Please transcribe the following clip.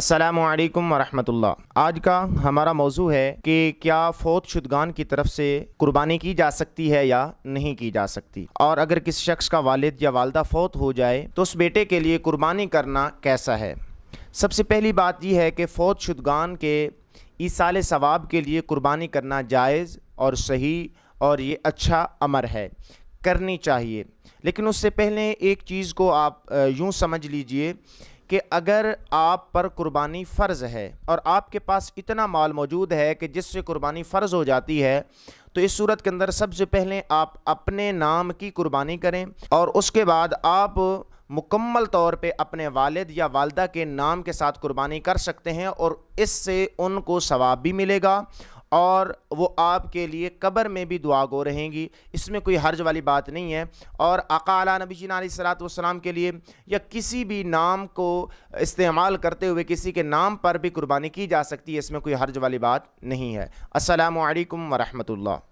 असलकम वरहमतुल्ला आज का हमारा मौजू है कि क्या फ़ौत शुदगान की तरफ से कुर्बानी की जा सकती है या नहीं की जा सकती और अगर किसी शख्स का वालिद या वालदा फ़ौत हो जाए तो उस बेटे के लिए कुर्बानी करना कैसा है सबसे पहली बात यह है कि फ़ौत शुदगान के साल सवाब के लिए कुर्बानी करना जायज़ और सही और ये अच्छा अमर है करनी चाहिए लेकिन उससे पहले एक चीज़ को आप यूँ समझ लीजिए कि अगर आप पर कुर्बानी फ़र्ज़ है और आपके पास इतना माल मौजूद है कि जिससे कुर्बानी फ़र्ज़ हो जाती है तो इस सूरत के अंदर सबसे पहले आप अपने नाम की कुर्बानी करें और उसके बाद आप मुकम्मल तौर पे अपने वालिद या वालदा के नाम के साथ कुर्बानी कर सकते हैं और इससे उनको सवाब भी मिलेगा और वो आपके लिए कब्र में भी दुआ गो रहेंगी इसमें कोई हर्ज वाली बात नहीं है और अकाला नबी जी सलात वाम के लिए या किसी भी नाम को इस्तेमाल करते हुए किसी के नाम पर भी कुर्बानी की जा सकती है इसमें कोई हर्ज वाली बात नहीं है असलकम वरहमल